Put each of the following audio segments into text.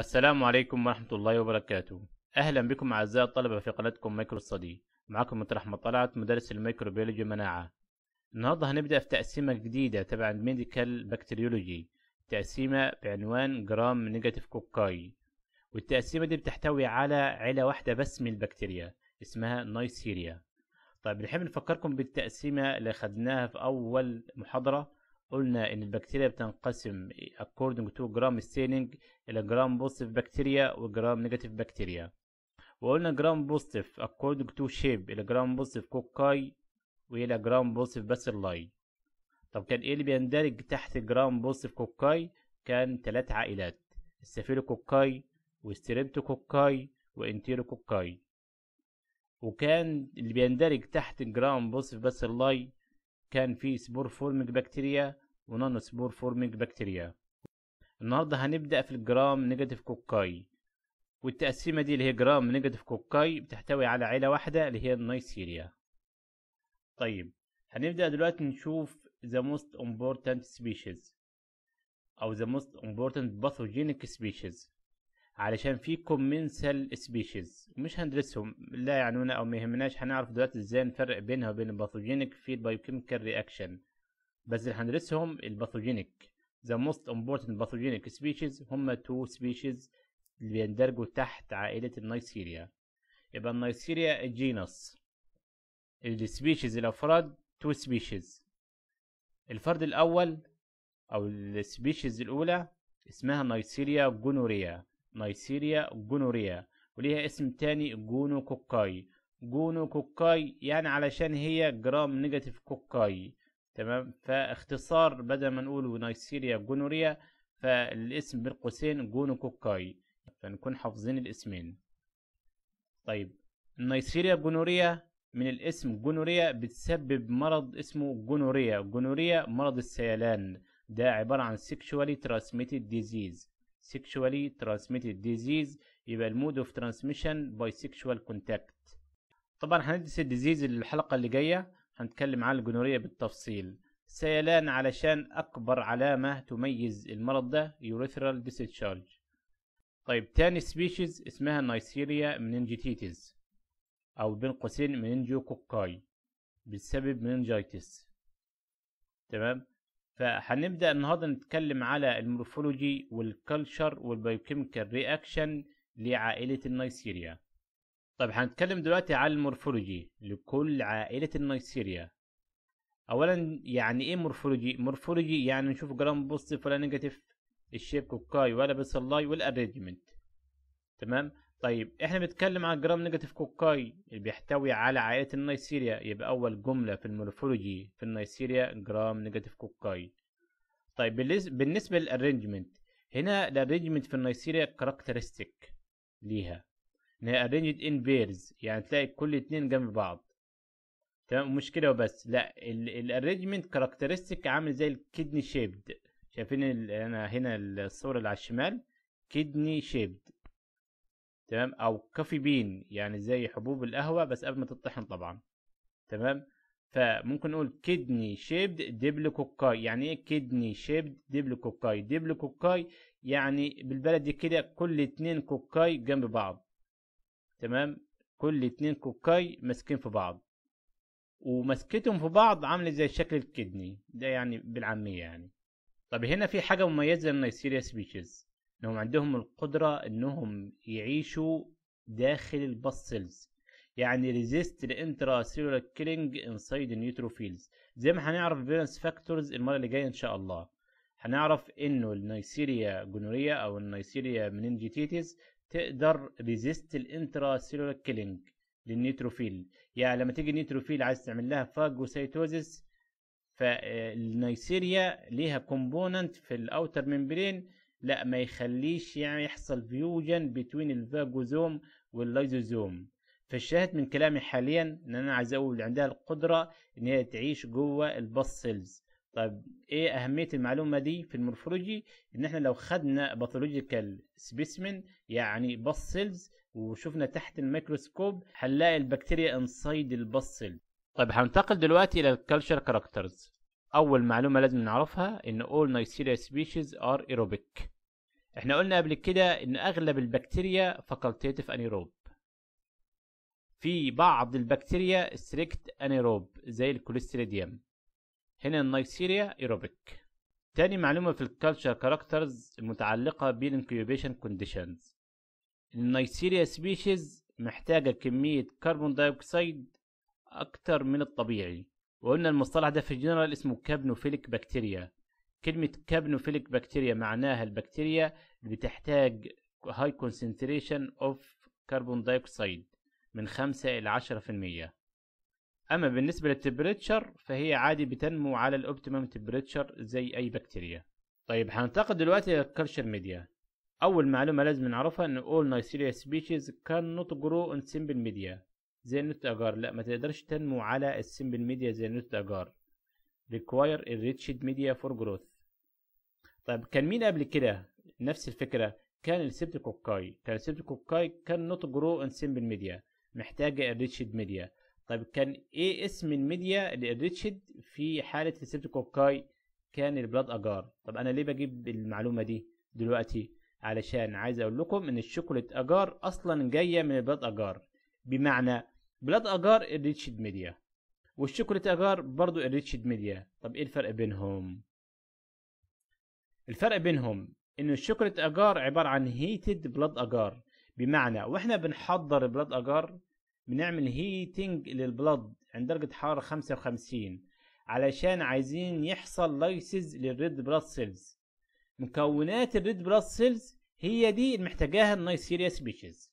السلام عليكم ورحمة الله وبركاته أهلا بكم أعزائي الطلبة في قناتكم مايكرو ستدي معكم مطرح مطلعت مدرس الميكروبيولوجي مناعة النهاردة هنبدأ في تقسيمة جديدة تبع ميديكال بكتيريولوجي تقسيمة بعنوان جرام نيجاتيف كوكاي والتقسيمة دي بتحتوي على عيلة واحدة بس من البكتيريا اسمها نايسيريا طيب نحب نفكركم بالتقسيمة اللي خدناها في أول محاضرة قلنا ان البكتيريا بتنقسم according to جرام staining الى جرام بوزيتيف بكتيريا وجرام نيجاتيف بكتيريا وقلنا جرام بوزيتيف according to شيب الى جرام بوزيتيف كوكاي والى جرام بوزيتيف باسيلاي طب كان ايه اللي بيندرج تحت جرام بوزيتيف كوكاي كان ثلاث عائلات السفيروكوكاي وستريبتوكوكاي وانتيروكوكاي وكان اللي بيندرج تحت جرام بوزيتيف باسيلاي كان في سبور فورمينج بكتيريا ونون سبور فورمينج بكتيريا النهارده هنبدا في الجرام نيجاتيف كوكاي والتقسيمه دي اللي هي جرام نيجاتيف كوكاي بتحتوي على عيله واحده اللي هي النايسيريا طيب هنبدا دلوقتي نشوف the most important species او the most important pathogenic species علشان في كومنسال سبيشيز مش هندرسهم لا يعنونا او ما يهمناش هنعرف دلوقتي ازاي نفرق بينها وبين الباثوجينيك في البايوكيميكال رياكشن بس اللي هندرسهم الباثوجينيك the most important باثوجينيك سبيشيز هم تو سبيشيز اللي بيندرجوا تحت عائلة النايسيريا يبقى النايسيريا الجينس السبيشيز الأفراد تو سبيشيز الفرد الأول أو السبيشيز الأولى اسمها نايسيريا جونوريا نيسيريا جونوريا وليها اسم تاني جونو كوكاي جونو كوكاي يعني علشان هي جرام نيجاتيف كوكاي تمام فاختصار بدل ما نقول نيسيريا جونوريا فالاسم بين قوسين جونو كوكاي فنكون حافظين الاسمين طيب نايسيريا جونوريا من الاسم جونوريا بتسبب مرض اسمه جونوريا جونوريا مرض السيلان ده عبارة عن sexually transmitted disease sexually transmitted disease يبقى المود اوف ترانسميشن باي سيكشوال كونتاكت طبعا هندرس الديزيز الحلقه اللي جايه هنتكلم عن الجنوريه بالتفصيل سيلان علشان اكبر علامه تميز المرض ده يوريثرال ديسشارج طيب تاني سبيشيز اسمها نايسيريا منينجيتيتس او بين قوسين مننجيوكوكاي بسبب منينجيتس تمام فهنبدا النهارده نتكلم على المورفولوجي والكلتشر والبايوكيميكال رياكشن لعائله النيسيريا طيب هنتكلم دلوقتي على المورفولوجي لكل عائله النيسيريا اولا يعني ايه مورفولوجي مورفولوجي يعني نشوف جرام بوزيتيف ولا نيجاتيف الشيب كوكاي ولا بيسلاي والارينجمنت تمام طيب احنا بنتكلم عن جرام نيجاتيف كوكاي اللي بيحتوي على عائله النيسيريا يبقى اول جمله في المورفولوجي في النيسيريا جرام نيجاتيف كوكاي طيب بالنسبه للارينجمنت هنا الارينجمنت في النيسيريا كاركترستيك ليها ان هي ارينجد ان بيرز يعني تلاقي كل اتنين جنب بعض تمام مش كده وبس لا الارينجمنت كاركترستيك عامل زي الكدني شيبد شايفين انا هنا الصوره اللي على الشمال كدني شيبد تمام او كافي بين يعني زي حبوب القهوه بس قبل ما تطحن طبعا تمام فممكن نقول كدني شيبد دبل كوكاي يعني ايه كدني شيبد دبل كوكاي دبل كوكاي يعني بالبلدي كده كل اتنين كوكاي جنب بعض تمام كل اتنين كوكاي ماسكين في بعض ومسكتهم في بعض عامله زي شكل الكدني ده يعني بالعاميه يعني طب هنا في حاجه مميزه للنيسيريا سبيشيز انهم عندهم القدره انهم يعيشوا داخل الباسلز يعني ريزيست الانترا سيلولار كيلينج انسايد النيوتروفيلز زي ما هنعرف فيرنس فاكتورز المره اللي جايه ان شاء الله هنعرف انه النيسيريا جونوريا او النيسيريا منينجيتيتس تقدر ريزيست الانترا سيلولار كيلينج للنيتروفيل يعني لما تيجي النيتروفيل عايز تعمل لها فاجوسيتوزيس فالنيسيريا ليها كومبوننت في الاوتر ممبرين لا ما يخليش يعني يحصل فيوجن بين الفاجوزوم واللايزوزوم فالشاهد من كلامي حاليا ان انا عايز اقول عندها القدره ان هي تعيش جوه الباس سيلز طيب ايه اهميه المعلومه دي في المورفولوجي ان احنا لو خدنا باثولوجيكال سبيسمن يعني باس سيلز وشفنا تحت الميكروسكوب هنلاقي البكتيريا انسايد الباس سيلز طيب هننتقل دلوقتي الى الكالتشر كاركترز اول معلومه لازم نعرفها ان all Neisseria species are aerobic احنا قلنا قبل كده ان اغلب البكتيريا facultative anaerobe في بعض البكتيريا strict anaerobe زي الكوليستريديم هنا النايسيريا aerobic تاني معلومة في الكالتشر كاركترز المتعلقة بالانكيوبيشن كونديشنز النايسيريا سبيشيز محتاجة كمية كربون دايوكسيد أكتر من الطبيعي وقلنا المصطلح ده في الجنرال اسمه كابنوفيليك بكتيريا كلمة كابنوفيليك بكتيريا معناها البكتيريا اللي بتحتاج هاي كونسنتريشن اوف كربون دايوكسيد من خمسة إلى عشرة في المية أما بالنسبة للتمبريتشر فهي عادي بتنمو على الأوبتيمم تمبريتشر زي أي بكتيريا طيب هننتقل دلوقتي للكالشر ميديا أول معلومة لازم نعرفها إن all Neisseria species cannot grow ان simple media زي النت اجار لا ما تقدرش تنمو على السمبل ميديا زي النت اجار ريكواير الريتشد ميديا فور جروث طيب كان مين قبل كده نفس الفكره كان كوكاي كان كوكاي كان نوت جرو ان سمبل ميديا محتاجه الريتشد ميديا طيب كان ايه اسم الميديا للريتشد في حاله كوكاي كان البلاد اجار طب انا ليه بجيب المعلومه دي دلوقتي علشان عايز اقول لكم ان الشوكولات اجار اصلا جايه من البلاد اجار بمعنى بلاد اجار الريتشد ميديا والشوكولات اجار برضو الريتشد ميديا طب ايه الفرق بينهم الفرق بينهم ان الشوكولات اجار عباره عن هيتد بلاد اجار بمعنى واحنا بنحضر البلاد اجار بنعمل هيتنج للبلد عند درجة حرارة 55 علشان عايزين يحصل لايسز للريد بلاد سيلز مكونات الريد بلاد سيلز هي دي اللي محتاجاها النايسيريا سبيشيز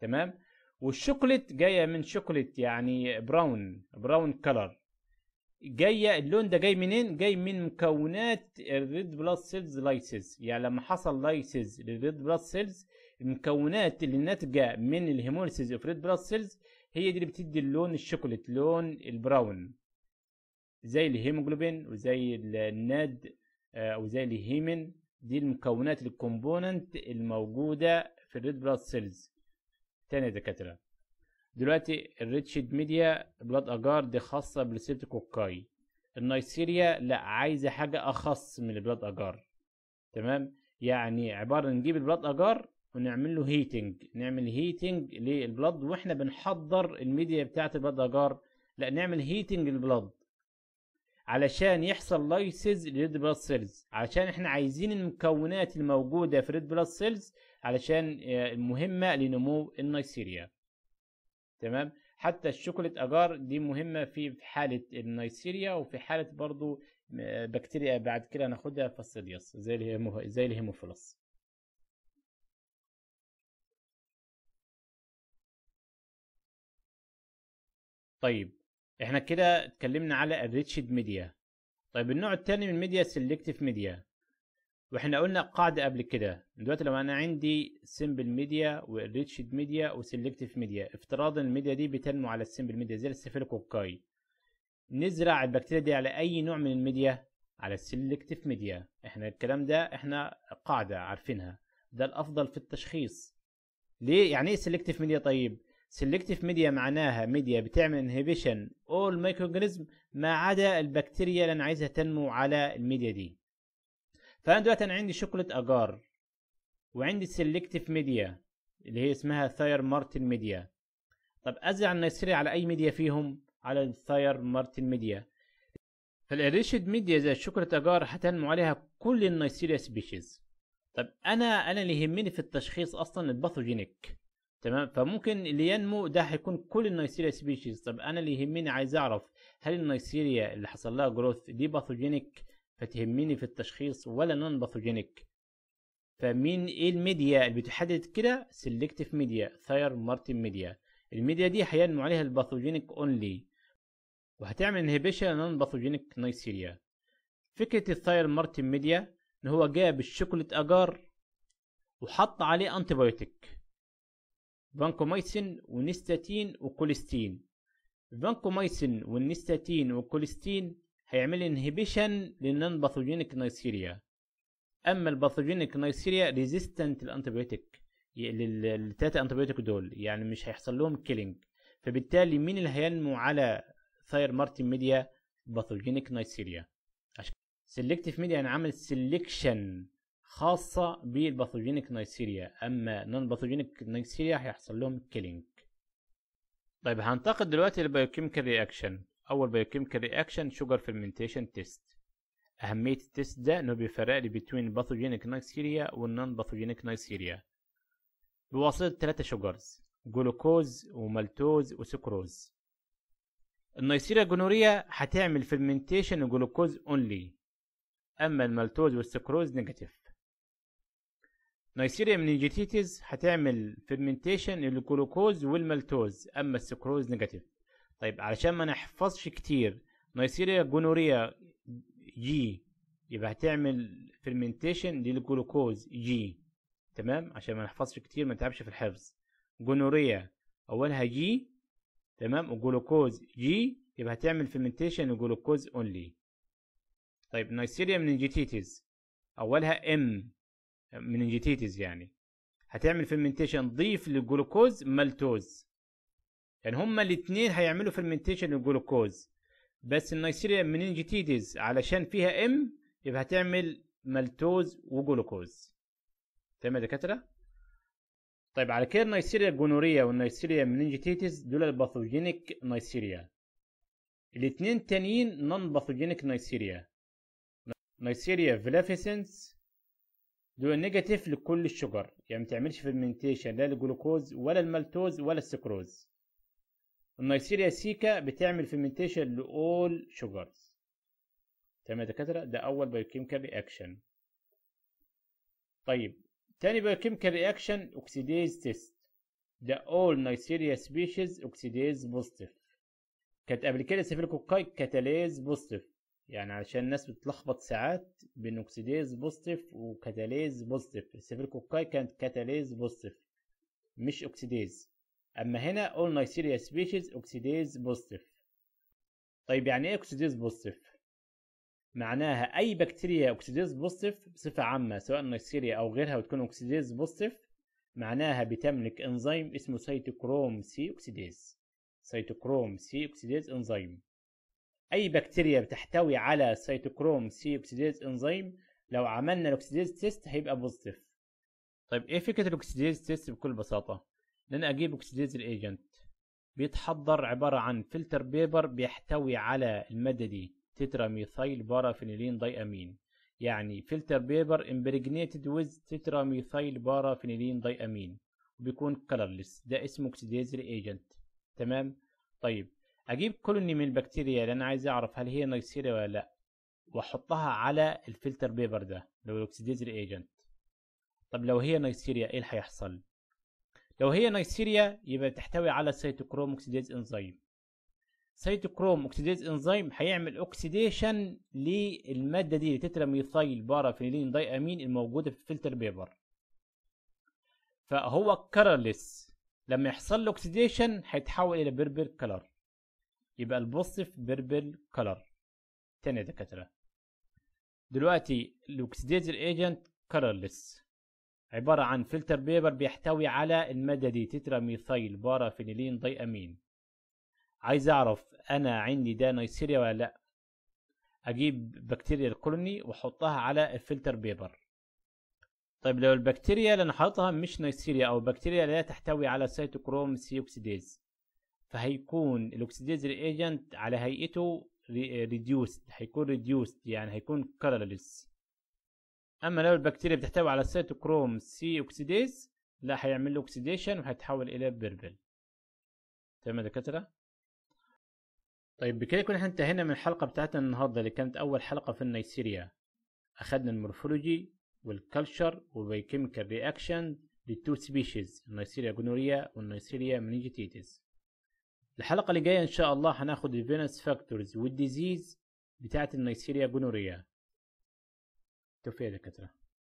تمام والشوكليت جايه من شوكليت يعني براون براون كلر جايه اللون ده جاي منين جاي من مكونات الريد بلاد سيلز لايسز يعني لما حصل لايسز للريد بلاد سيلز المكونات اللي ناتجه من الهيموليسيز اوف ريد بلاد سيلز هي دي اللي بتدي اللون الشوكليت لون البراون زي الهيموجلوبين وزي الناد آه، وزي الهيمن دي المكونات الكومبوننت الموجوده في الريد بلاد سيلز تاني يا دكاترة دلوقتي الريتشد ميديا بلاد اجار دي خاصة بالسيبتيك كوكاي النيسيريا لا عايزة حاجة أخص من البلاد اجار تمام يعني عبارة نجيب البلاد اجار ونعمل له هيتنج نعمل هيتنج للبلاد واحنا بنحضر الميديا بتاعة البلاد اجار لا نعمل هيتنج للبلاد علشان يحصل لايسز للريد بلس سيلز علشان احنا عايزين المكونات الموجوده في الريد بلس سيلز علشان آه، مهمه لنمو النيسيريا تمام حتى الشوكولات اجار دي مهمه في حاله النيسيريا وفي حاله برضو آه، بكتيريا بعد كده ناخدها فاستيديوس زي الهيمو زي الهيموفيلوس طيب احنا كده اتكلمنا على الريتشد ميديا طيب النوع التاني من ميديا سيلكتيف ميديا واحنا قلنا قاعدة قبل كده دلوقتي لو انا عندي سيمبل ميديا والريتشد ميديا وسيلكتيف ميديا افتراضا الميديا دي بتنمو على السيمبل ميديا زي السفيلوكوكاي نزرع البكتيريا دي على اي نوع من الميديا على السيلكتيف ميديا احنا الكلام ده احنا قاعدة عارفينها ده الافضل في التشخيص ليه يعني ايه سيلكتيف ميديا طيب سيلكتيف ميديا معناها ميديا بتعمل انهبيشن اول مايكرو ما عدا البكتيريا اللي انا عايزها تنمو على الميديا دي فانا دلوقتي انا عندي شوكولات اجار وعندي سيلكتيف ميديا اللي هي اسمها ثاير مارتن ميديا طب ازرع النيسيريا على اي ميديا فيهم على الثاير مارتن ميديا فالاريشد ميديا زي شوكولات اجار هتنمو عليها كل النيسيريا سبيشيز طب انا انا اللي يهمني في التشخيص اصلا الباثوجينيك تمام فممكن اللي ينمو ده هيكون كل النيسيريا سبيشيز طب انا اللي يهمني عايز اعرف هل النيسيريا اللي حصل لها جروث دي باثوجينيك فتهمني في التشخيص ولا نون باثوجينيك فمين ايه الميديا اللي بتحدد كده سيلكتيف ميديا ثاير مارتن ميديا الميديا دي هينمو عليها الباثوجينيك اونلي وهتعمل انهبيشن نون باثوجينيك نيسيريا فكره الثاير مارتن ميديا ان هو جاب الشوكولات اجار وحط عليه انتي بايوتيك فانكوميسن ونستاتين وكوليستين فانكوميسن والنستاتين والكوليستين هيعمل انهبيشن للنون باثوجينيك نايسيريا اما الباثوجينيك نايسيريا ريزيستنت للانتيبيوتيك للتلاتة انتبيوتيك دول يعني مش هيحصل لهم كيلينج فبالتالي مين اللي هينمو على ثاير مارتن ميديا باثوجينيك نايسيريا سيلكتيف ميديا يعني عمل سيلكشن خاصة بالباثوجينيك نايسيريا أما نون باثوجينيك نايسيريا هيحصل لهم كيلينج طيب هنتقل دلوقتي للبيوكيميكال رياكشن أول بيوكيميكال رياكشن شوجر فيرمنتيشن تيست أهمية التيست ده إنه بيفرق لي بين باثوجينيك نايسيريا والنون باثوجينيك نايسيريا بواسطة تلاتة شوجرز جلوكوز ومالتوز وسكروز النيسيريا جنورية هتعمل فيرمنتيشن جلوكوز اونلي اما المالتوز والسكروز نيجاتيف نايسيريا منينجيتيتس هتعمل فيرمنتيشن للجلوكوز والمالتوز اما السكروز نيجاتيف طيب علشان ما نحفظش كتير نيسيريا جونوريا جي يبقى هتعمل فيرمنتيشن للجلوكوز جي تمام عشان ما نحفظش كتير ما نتعبش في الحفظ جونوريا اولها جي تمام وجلوكوز جي يبقى هتعمل فيرمنتيشن للجلوكوز اونلي طيب نيسيريا منينجيتيتس اولها ام منينجيتيتس يعني هتعمل فيرمنتيشن ضيف للجلوكوز مالتوز يعني هما الاثنين هيعملوا فيرمنتيشن للجلوكوز بس النيسيريا منينجيتيتس علشان فيها ام يبقى هتعمل مالتوز وجلوكوز تمام يا دكاتره طيب على كده النيسيريا الجونوريا والنيسيريا منينجيتيتس دول الباثوجينيك نيسيريا الاثنين تانيين نون باثوجينيك نيسيريا نيسيريا فلافيسنس دول نيجاتيف لكل الشجر يعني ما تعملش فيرمنتيشن لا للجلوكوز ولا المالتوز ولا السكروز النيسيريا سيكا بتعمل فيرمنتيشن لأول شجرز تمام يا دكاترة ده أول بايوكيميكال رياكشن طيب تاني بايوكيميكال رياكشن أوكسيديز تيست ده أول نيسيريا سبيشيز أوكسيديز بوزيتيف كانت قبل كده سيفيلكوكاي كاتاليز بوزيتيف يعني علشان الناس بتلخبط ساعات بين اوكسيديز بوزيتيف وكاتاليز بوزيتيف السيفيلكوكاي كانت كاتاليز بوزيتيف مش اوكسيديز اما هنا اول نايسيريا سبيشيز اوكسيديز بوزيتيف طيب يعني ايه اوكسيديز بوزيتيف معناها اي بكتيريا اوكسيديز بوزيتيف بصفه عامه سواء نايسيريا او غيرها وتكون اوكسيديز بوزيتيف معناها بتملك انزيم اسمه سيتوكروم سي اوكسيديز سيتوكروم سي اوكسيديز انزيم اي بكتيريا بتحتوي على سيتوكروم سي اوكسيديز انزيم لو عملنا الاوكسيديز تيست هيبقى بوزيتيف طيب ايه فكره الاوكسيديز تيست بكل بساطه لان اجيب اوكسيديز الايجنت بيتحضر عباره عن فلتر بيبر بيحتوي على الماده دي ميثايل بارافينيلين داي امين يعني فلتر بيبر امبريجنيتد ويز ميثايل بارافينيلين داي امين وبيكون كلرلس ده اسمه اوكسيديز الايجنت تمام طيب اجيب كولوني من البكتيريا لان عايز اعرف هل هي نيسيريا ولا لا واحطها على الفلتر بيبر ده لو الاكسديزر ايجنت طب لو هي نيسيريا ايه اللي هيحصل لو هي نيسيريا يبقى تحتوي على سيتوكروم اوكسيديز انزيم سيتوكروم اوكسيديز انزيم هيعمل اوكسيديشن للماده دي تتراميثايل بارافينيلين داي امين الموجوده في الفلتر بيبر فهو كارلس لما يحصل له اوكسيديشن هيتحول الى بيربر كلر يبقى البوصف بيربل كلر تاني يا دكاترة دلوقتي الأكسديز ايجنت كلرلس عبارة عن فلتر بيبر بيحتوي على المادة دي تترا ميثايل فينيلين ضي أمين عايز أعرف أنا عندي ده نيسيريا ولا لأ أجيب بكتيريا الكولوني وأحطها على الفلتر بيبر طيب لو البكتيريا اللي أنا مش نيسيريا أو بكتيريا لا تحتوي على سيتوكروم سي أوكسيديز فهيكون الاكسديز ريجنت على هيئته ريديوست هيكون ريديوست يعني هيكون كلرلس اما لو البكتيريا بتحتوي على سيتوكروم سي اوكسيديز لا هيعمل له اوكسيديشن وهيتحول الى بيربل تمام يا دكاتره طيب بكده يكون احنا انتهينا من الحلقه بتاعتنا النهارده اللي كانت اول حلقه في النيسيريا اخذنا المورفولوجي والكلتشر والبيكيميكال رياكشن للتو سبيشيز النيسيريا جونوريا والنيسيريا منيجيتيتس الحلقة اللي جاية إن شاء الله هناخد الفينس فاكتورز والديزيز بتاعة النيسيريا جونوريا توفيق يا دكاترة